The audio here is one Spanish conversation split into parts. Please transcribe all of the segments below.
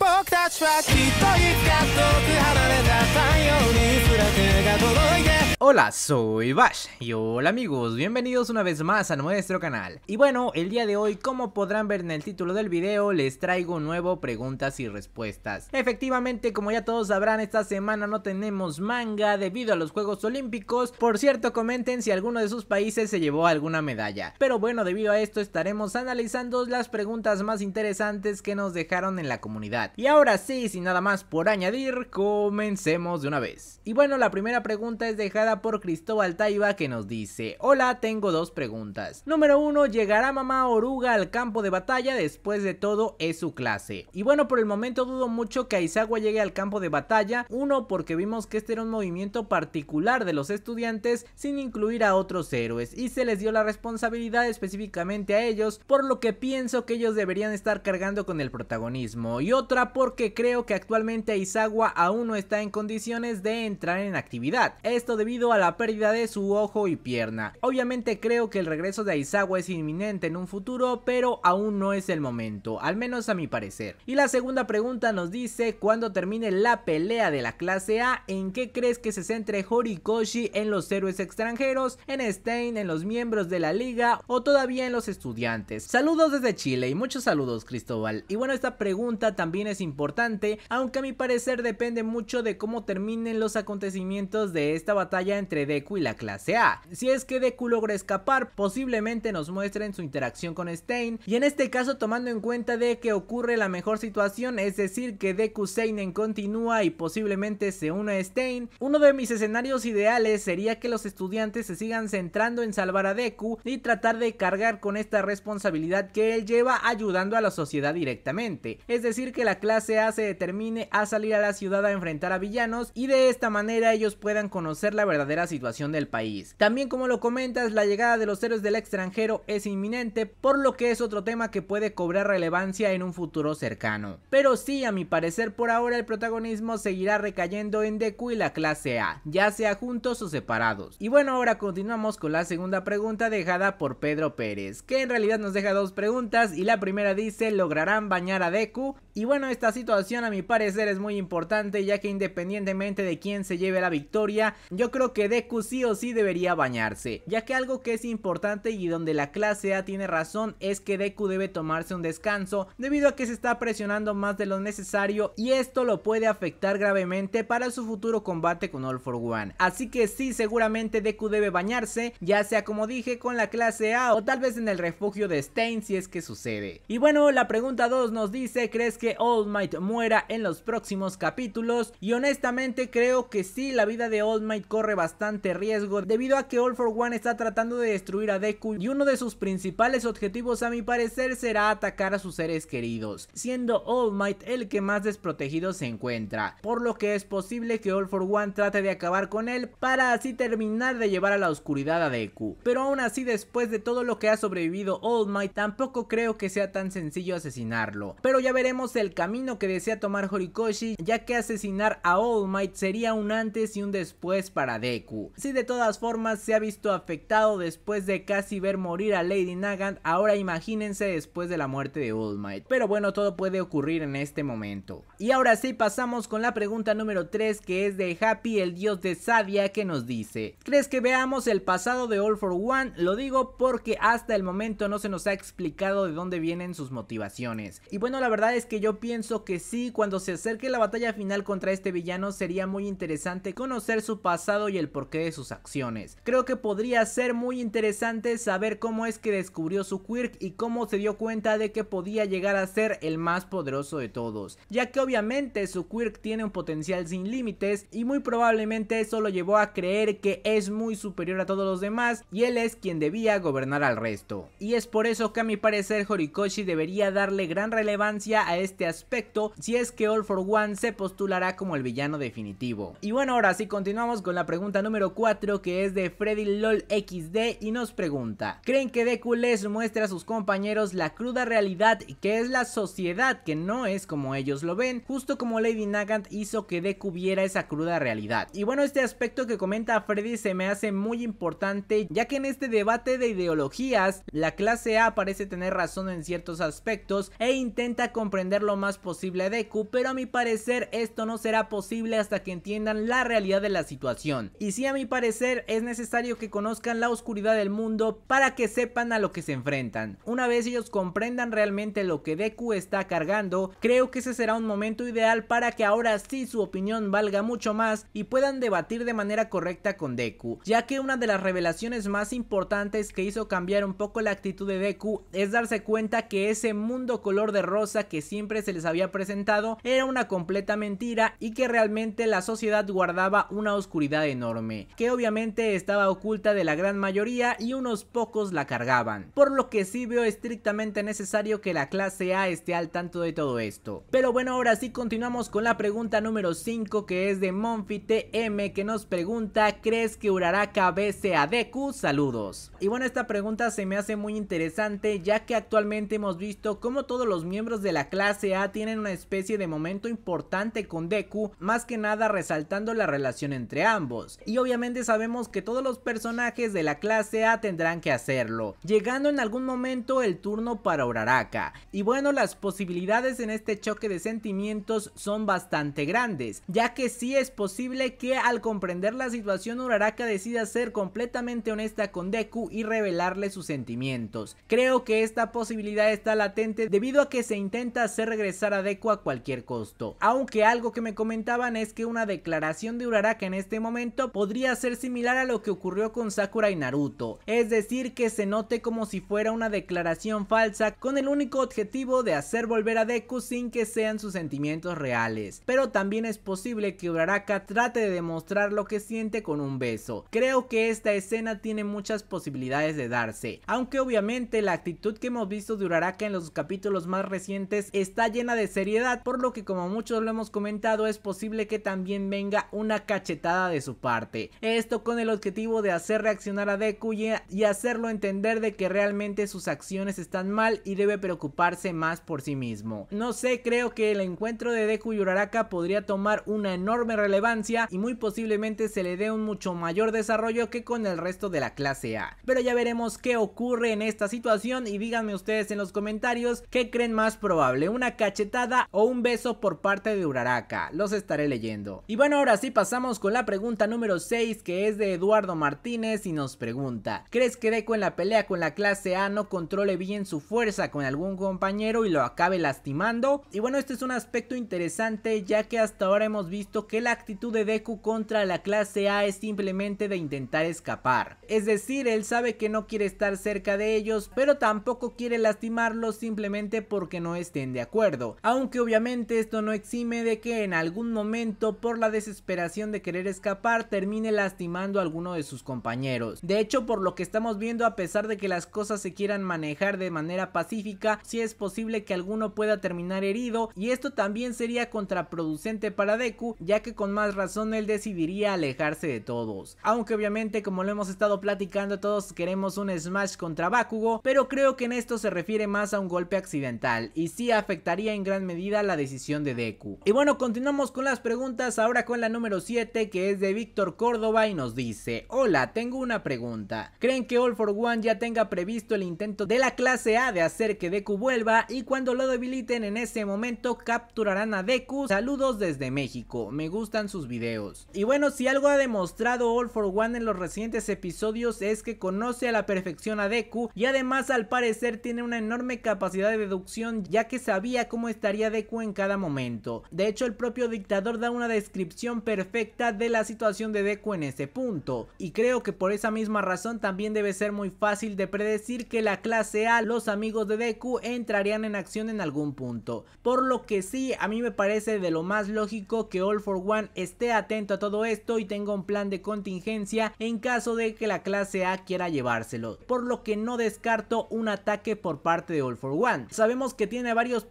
僕たちはきっといつか遠く離れ Hola, soy Bash y hola amigos, bienvenidos una vez más a nuestro canal. Y bueno, el día de hoy, como podrán ver en el título del video, les traigo un nuevo preguntas y respuestas. Efectivamente, como ya todos sabrán, esta semana no tenemos manga debido a los Juegos Olímpicos. Por cierto, comenten si alguno de sus países se llevó alguna medalla. Pero bueno, debido a esto estaremos analizando las preguntas más interesantes que nos dejaron en la comunidad. Y ahora sí, sin nada más por añadir, comencemos de una vez. Y bueno, la primera pregunta es dejada por Cristóbal Taiba que nos dice, hola, tengo dos preguntas. Número uno, ¿llegará mamá oruga al campo de batalla? Después de todo, es su clase. Y bueno, por el momento dudo mucho que Aizawa llegue al campo de batalla, uno, porque vimos que este era un movimiento particular de los estudiantes sin incluir a otros héroes y se les dio la responsabilidad específicamente a ellos, por lo que pienso que ellos deberían estar cargando con el protagonismo. Y otra, porque creo que actualmente Aizawa aún no está en condiciones de entrar en actividad. Esto debido a la pérdida de su ojo y pierna. Obviamente creo que el regreso de Aizawa es inminente en un futuro, pero aún no es el momento, al menos a mi parecer. Y la segunda pregunta nos dice, cuando termine la pelea de la clase A, ¿en qué crees que se centre Horikoshi en los héroes extranjeros, en Stein, en los miembros de la liga o todavía en los estudiantes? Saludos desde Chile y muchos saludos Cristóbal. Y bueno, esta pregunta también es importante, aunque a mi parecer depende mucho de cómo terminen los acontecimientos de esta batalla entre Deku y la clase A. Si es que Deku logra escapar, posiblemente nos muestren su interacción con Stein, y en este caso tomando en cuenta de que ocurre la mejor situación, es decir que Deku Seinen continúa y posiblemente se une a Stein, uno de mis escenarios ideales sería que los estudiantes se sigan centrando en salvar a Deku y tratar de cargar con esta responsabilidad que él lleva ayudando a la sociedad directamente, es decir que la clase A se determine a salir a la ciudad a enfrentar a villanos y de esta manera ellos puedan conocer la verdad situación del país. También como lo comentas, la llegada de los héroes del extranjero es inminente, por lo que es otro tema que puede cobrar relevancia en un futuro cercano. Pero sí, a mi parecer por ahora el protagonismo seguirá recayendo en Deku y la clase A, ya sea juntos o separados. Y bueno, ahora continuamos con la segunda pregunta dejada por Pedro Pérez, que en realidad nos deja dos preguntas y la primera dice, ¿lograrán bañar a Deku? Y bueno, esta situación a mi parecer es muy importante ya que independientemente de quién se lleve la victoria, yo creo que Deku sí o sí debería bañarse, ya que algo que es importante y donde la clase A tiene razón es que Deku debe tomarse un descanso debido a que se está presionando más de lo necesario y esto lo puede afectar gravemente para su futuro combate con All For One. Así que sí, seguramente Deku debe bañarse, ya sea como dije con la clase A o tal vez en el refugio de Stein si es que sucede. Y bueno, la pregunta 2 nos dice, ¿crees que Old All Might muera en los próximos capítulos y honestamente creo que sí, la vida de Old Might corre bastante riesgo debido a que All For One está tratando de destruir a Deku y uno de sus principales objetivos a mi parecer será atacar a sus seres queridos, siendo Old Might el que más desprotegido se encuentra, por lo que es posible que All For One trate de acabar con él para así terminar de llevar a la oscuridad a Deku, pero aún así después de todo lo que ha sobrevivido Old Might tampoco creo que sea tan sencillo asesinarlo, pero ya veremos el camino que desea tomar Horikoshi, ya que asesinar a All Might sería un antes y un después para Deku. Si de todas formas se ha visto afectado después de casi ver morir a Lady Nagant, ahora imagínense después de la muerte de All Might. Pero bueno, todo puede ocurrir en este momento. Y ahora sí pasamos con la pregunta número 3 que es de Happy, el dios de Sadia, que nos dice, ¿crees que veamos el pasado de All for One? Lo digo porque hasta el momento no se nos ha explicado de dónde vienen sus motivaciones. Y bueno, la verdad es que yo pienso que sí, cuando se acerque la batalla final contra este villano sería muy interesante conocer su pasado y el porqué de sus acciones. Creo que podría ser muy interesante saber cómo es que descubrió su quirk y cómo se dio cuenta de que podía llegar a ser el más poderoso de todos, ya que obviamente su quirk tiene un potencial sin límites y muy probablemente eso lo llevó a creer que es muy superior a todos los demás y él es quien debía gobernar al resto. Y es por eso que a mi parecer Horikoshi debería darle gran relevancia a este este aspecto si es que All for One se postulará como el villano definitivo. Y bueno, ahora sí continuamos con la pregunta número 4 que es de Freddy LOL XD y nos pregunta, ¿creen que Deku les muestra a sus compañeros la cruda realidad que es la sociedad que no es como ellos lo ven, justo como Lady Nagant hizo que Deku viera esa cruda realidad? Y bueno, este aspecto que comenta Freddy se me hace muy importante ya que en este debate de ideologías, la clase A parece tener razón en ciertos aspectos e intenta comprender lo más posible a Deku, pero a mi parecer esto no será posible hasta que entiendan la realidad de la situación. Y si a mi parecer es necesario que conozcan la oscuridad del mundo para que sepan a lo que se enfrentan. Una vez ellos comprendan realmente lo que Deku está cargando, creo que ese será un momento ideal para que ahora sí su opinión valga mucho más y puedan debatir de manera correcta con Deku, ya que una de las revelaciones más importantes que hizo cambiar un poco la actitud de Deku es darse cuenta que ese mundo color de rosa que siempre se les había presentado era una completa mentira y que realmente la sociedad guardaba una oscuridad enorme, que obviamente estaba oculta de la gran mayoría y unos pocos la cargaban, por lo que sí veo estrictamente necesario que la clase A esté al tanto de todo esto. Pero bueno, ahora sí continuamos con la pregunta número 5 que es de Monfite M que nos pregunta ¿Crees que Uraraka bese a Deku? Saludos. Y bueno, esta pregunta se me hace muy interesante ya que actualmente hemos visto cómo todos los miembros de la clase a tienen una especie de momento importante con Deku, más que nada resaltando la relación entre ambos. Y obviamente sabemos que todos los personajes de la clase A tendrán que hacerlo, llegando en algún momento el turno para Uraraka. Y bueno, las posibilidades en este choque de sentimientos son bastante grandes, ya que sí es posible que al comprender la situación Uraraka decida ser completamente honesta con Deku y revelarle sus sentimientos. Creo que esta posibilidad está latente debido a que se intenta hacer regresar a Deku a cualquier costo. Aunque algo que me comentaban es que una declaración de Uraraka en este momento podría ser similar a lo que ocurrió con Sakura y Naruto, es decir que se note como si fuera una declaración falsa con el único objetivo de hacer volver a Deku sin que sean sus sentimientos reales, pero también es posible que Uraraka trate de demostrar lo que siente con un beso. Creo que esta escena tiene muchas posibilidades de darse, aunque obviamente la actitud que hemos visto de Uraraka en los capítulos más recientes está llena de seriedad, por lo que como muchos lo hemos comentado es posible que también venga una cachetada de su parte. Esto con el objetivo de hacer reaccionar a Deku y hacerlo entender de que realmente sus acciones están mal y debe preocuparse más por sí mismo. No sé, creo que el encuentro de Deku y Uraraka podría tomar una enorme relevancia y muy posiblemente se le dé un mucho mayor desarrollo que con el resto de la clase A. Pero ya veremos qué ocurre en esta situación y díganme ustedes en los comentarios qué creen más probable, una cachetada o un beso por parte de Uraraka. Los estaré leyendo. Y bueno, ahora sí pasamos con la pregunta número 6 que es de Eduardo Martínez y nos pregunta, ¿crees que Deku en la pelea con la clase A no controle bien su fuerza con algún compañero y lo acabe lastimando? Y bueno, este es un aspecto interesante ya que hasta ahora hemos visto que la actitud de Deku contra la clase A es simplemente de intentar escapar. Es decir, él sabe que no quiere estar cerca de ellos, pero tampoco quiere lastimarlos simplemente porque no estén de acuerdo acuerdo, aunque obviamente esto no exime de que en algún momento por la desesperación de querer escapar termine lastimando a alguno de sus compañeros. De hecho, por lo que estamos viendo, a pesar de que las cosas se quieran manejar de manera pacífica, sí es posible que alguno pueda terminar herido y esto también sería contraproducente para Deku, ya que con más razón él decidiría alejarse de todos. Aunque obviamente, como lo hemos estado platicando, todos queremos un Smash contra Bakugo, pero creo que en esto se refiere más a un golpe accidental y si afecta afectaría en gran medida la decisión de Deku. Y bueno, continuamos con las preguntas ahora con la número 7 que es de Víctor Córdoba y nos dice, hola, tengo una pregunta. ¿Creen que All for One ya tenga previsto el intento de la clase A de hacer que Deku vuelva y cuando lo debiliten en ese momento capturarán a Deku? Saludos desde México, me gustan sus videos. Y bueno, si algo ha demostrado All for One en los recientes episodios es que conoce a la perfección a Deku y además al parecer tiene una enorme capacidad de deducción ya que sabía cómo estaría Deku en cada momento. De hecho, el propio dictador da una descripción perfecta de la situación de Deku en ese punto. Y creo que por esa misma razón también debe ser muy fácil de predecir que la clase A, los amigos de Deku, entrarían en acción en algún punto. Por lo que sí, a mí me parece de lo más lógico que All for One esté atento a todo esto y tenga un plan de contingencia en caso de que la clase A quiera llevárselo. Por lo que no descarto un ataque por parte de All for One. Sabemos que tiene varios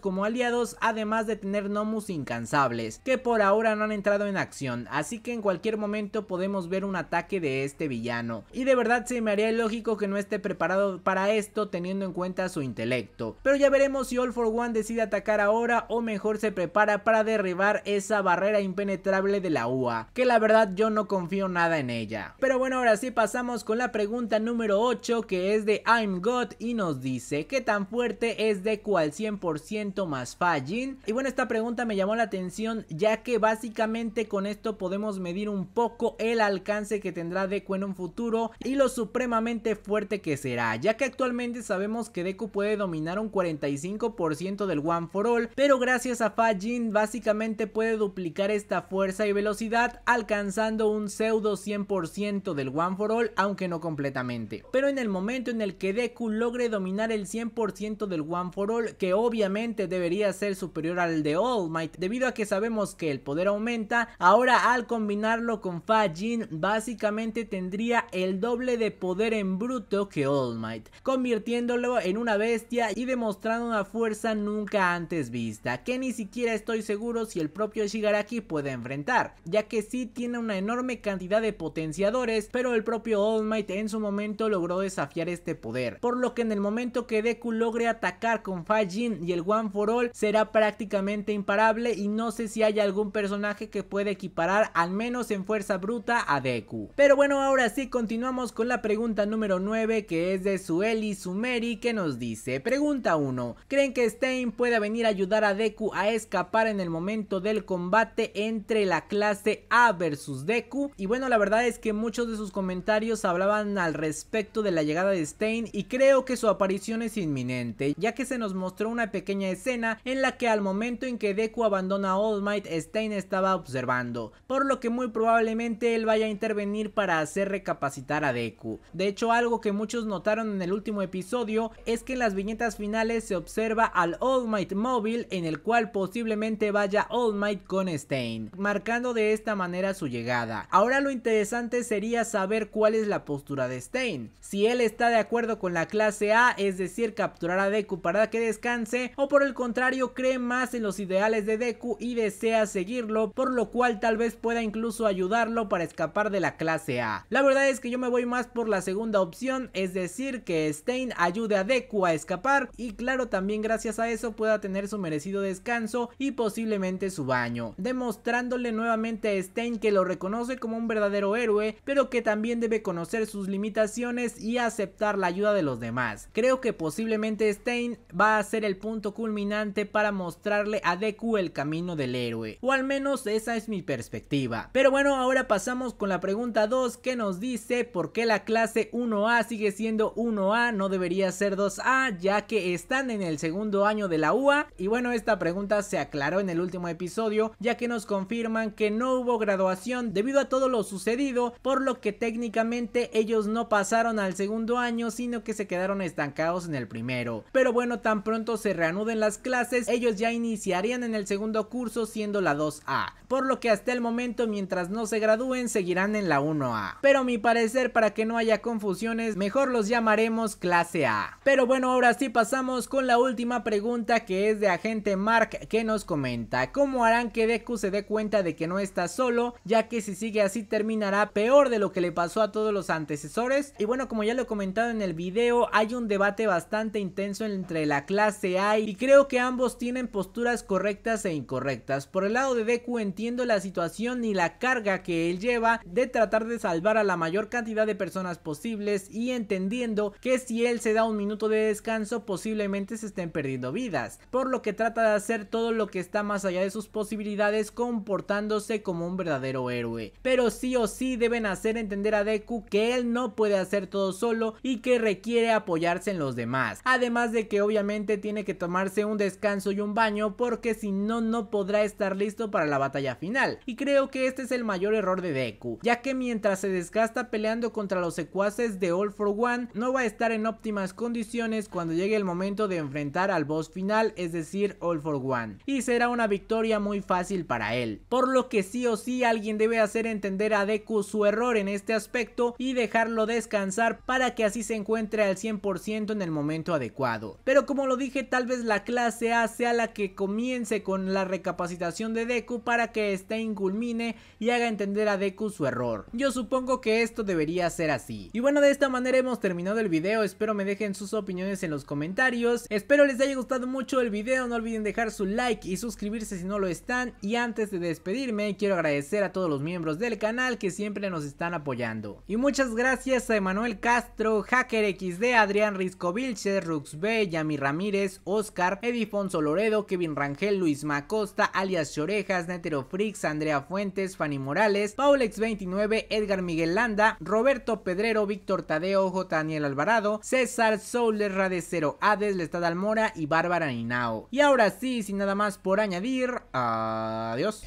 como aliados, además de tener Nomus incansables, que por ahora no han entrado en acción, así que en cualquier momento podemos ver un ataque de este villano. Y de verdad se me haría lógico que no esté preparado para esto teniendo en cuenta su intelecto. Pero ya veremos si All for One decide atacar ahora o mejor se prepara para derribar esa barrera impenetrable de la UA, que la verdad yo no confío nada en ella. Pero bueno, ahora sí pasamos con la pregunta número 8 que es de I'm God y nos dice que tan fuerte es de cual ciento más fallin. Y bueno, esta pregunta me llamó la atención ya que básicamente con esto podemos medir un poco el alcance que tendrá Deku en un futuro y lo supremamente fuerte que será, ya que actualmente sabemos que Deku puede dominar un 45% del One for All, pero gracias a Fajin básicamente puede duplicar esta fuerza y velocidad alcanzando un pseudo 100% del One for All, aunque no completamente. Pero en el momento en el que Deku logre dominar el 100% del One for All, que obviamente debería ser superior al de All Might, debido a que sabemos que el poder aumenta, ahora al combinarlo con Fa Jin, básicamente tendría el doble de poder en bruto que All Might, convirtiéndolo en una bestia y demostrando una fuerza nunca antes vista, que ni siquiera estoy seguro si el propio Shigaraki puede enfrentar, ya que sí tiene una enorme cantidad de potenciadores, pero el propio All Might en su momento logró desafiar este poder, por lo que en el momento que Deku logre atacar con Fa y el One for All será prácticamente imparable y no sé si hay algún personaje que pueda equiparar al menos en fuerza bruta a Deku. Pero bueno, ahora sí continuamos con la pregunta número 9 que es de Sueli Sumeri que nos dice, pregunta 1, ¿creen que Stein pueda venir a ayudar a Deku a escapar en el momento del combate entre la clase A versus Deku? Y bueno, la verdad es que muchos de sus comentarios hablaban al respecto de la llegada de Stein y creo que su aparición es inminente, ya que se nos mostró una pequeña escena en la que al momento en que Deku abandona a All Might, Stein estaba observando, por lo que muy probablemente él vaya a intervenir para hacer recapacitar a Deku. De hecho, algo que muchos notaron en el último episodio es que en las viñetas finales se observa al All Might móvil en el cual posiblemente vaya All Might con Stein, marcando de esta manera su llegada. Ahora lo interesante sería saber cuál es la postura de Stein. Si él está de acuerdo con la clase A, es decir, capturar a Deku para que descanse o por el contrario cree más en los ideales de Deku y desea seguirlo, por lo cual tal vez pueda incluso ayudarlo para escapar de la clase A. La verdad es que yo me voy más por la segunda opción, es decir que Stein ayude a Deku a escapar y claro también gracias a eso pueda tener su merecido descanso y posiblemente su baño, demostrándole nuevamente a Stein que lo reconoce como un verdadero héroe, pero que también debe conocer sus limitaciones y aceptar la ayuda de los demás. Creo que posiblemente Stein va a ser el punto culminante para mostrarle a Deku el camino del héroe. O al menos esa es mi perspectiva. Pero bueno, ahora pasamos con la pregunta 2 que nos dice por qué la clase 1A sigue siendo 1A, no debería ser 2A, ya que están en el segundo año de la UA. Y bueno, esta pregunta se aclaró en el último episodio, ya que nos confirman que no hubo graduación debido a todo lo sucedido, por lo que técnicamente ellos no pasaron al segundo año, sino que se quedaron estancados en el primero. Pero bueno, tan pronto se reanuden las clases, ellos ya iniciarían en el segundo curso siendo la 2A, por lo que hasta el momento mientras no se gradúen seguirán en la 1A. Pero mi parecer para que no haya confusiones, mejor los llamaremos clase A. Pero bueno, ahora sí pasamos con la última pregunta que es de agente Mark que nos comenta, ¿cómo harán que Deku se dé cuenta de que no está solo, ya que si sigue así terminará peor de lo que le pasó a todos los antecesores? Y bueno, como ya lo he comentado en el video, hay un debate bastante intenso entre la clase hay y creo que ambos tienen posturas correctas e incorrectas. Por el lado de Deku entiendo la situación y la carga que él lleva de tratar de salvar a la mayor cantidad de personas posibles y entendiendo que si él se da un minuto de descanso posiblemente se estén perdiendo vidas, por lo que trata de hacer todo lo que está más allá de sus posibilidades comportándose como un verdadero héroe. Pero sí o sí deben hacer entender a Deku que él no puede hacer todo solo y que requiere apoyarse en los demás. Además de que obviamente tiene que tomarse un descanso y un baño porque si no, no podrá estar listo para la batalla final. Y creo que este es el mayor error de Deku, ya que mientras se desgasta peleando contra los secuaces de All For One, no va a estar en óptimas condiciones cuando llegue el momento de enfrentar al boss final, es decir, All For One. Y será una victoria muy fácil para él. Por lo que sí o sí alguien debe hacer entender a Deku su error en este aspecto y dejarlo descansar para que así se encuentre al 100% en el momento adecuado. Pero como lo dije tal vez la clase A sea la que comience con la recapacitación de Deku para que este culmine y haga entender a Deku su error. Yo supongo que esto debería ser así. Y bueno, de esta manera hemos terminado el video, espero me dejen sus opiniones en los comentarios, espero les haya gustado mucho el video, no olviden dejar su like y suscribirse si no lo están y antes de despedirme quiero agradecer a todos los miembros del canal que siempre nos están apoyando. Y muchas gracias a Emanuel Castro, HackerXD, Adrián Risco Vilches, Ruxbe, Yami Ramírez, Oscar, Edifonso Loredo, Kevin Rangel, Luis Macosta, alias Chorejas, Netero Frix, Andrea Fuentes, Fanny Morales, Paulex29, Edgar Miguel Landa, Roberto Pedrero, Víctor Tadeo, J. Daniel Alvarado, César Soules, Radecero Hades, Lestad Almora y Bárbara Ninao. Y ahora sí, sin nada más por añadir, adiós.